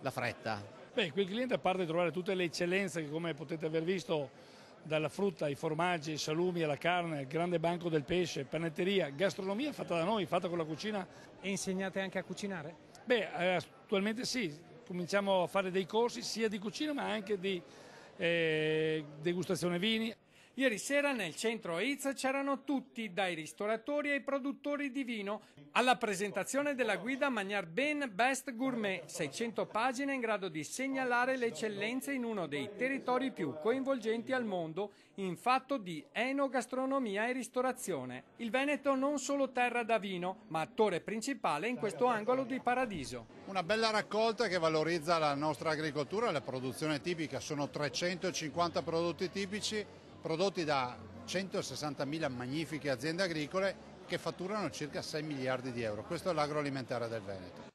la fretta? Beh, qui il cliente, a parte trovare tutte le eccellenze che come potete aver visto dalla frutta ai formaggi, ai salumi, alla carne, al grande banco del pesce, panetteria, gastronomia fatta da noi, fatta con la cucina. E insegnate anche a cucinare? Beh, eh, attualmente sì, cominciamo a fare dei corsi sia di cucina ma anche di eh, degustazione vini. Ieri sera nel centro Aiz c'erano tutti, dai ristoratori ai produttori di vino, alla presentazione della guida Magnar Ben Best Gourmet, 600 pagine in grado di segnalare le eccellenze in uno dei territori più coinvolgenti al mondo in fatto di enogastronomia e ristorazione. Il Veneto non solo terra da vino, ma attore principale in questo angolo di paradiso. Una bella raccolta che valorizza la nostra agricoltura e la produzione tipica, sono 350 prodotti tipici prodotti da 160.000 magnifiche aziende agricole che fatturano circa 6 miliardi di euro. Questo è l'agroalimentare del Veneto.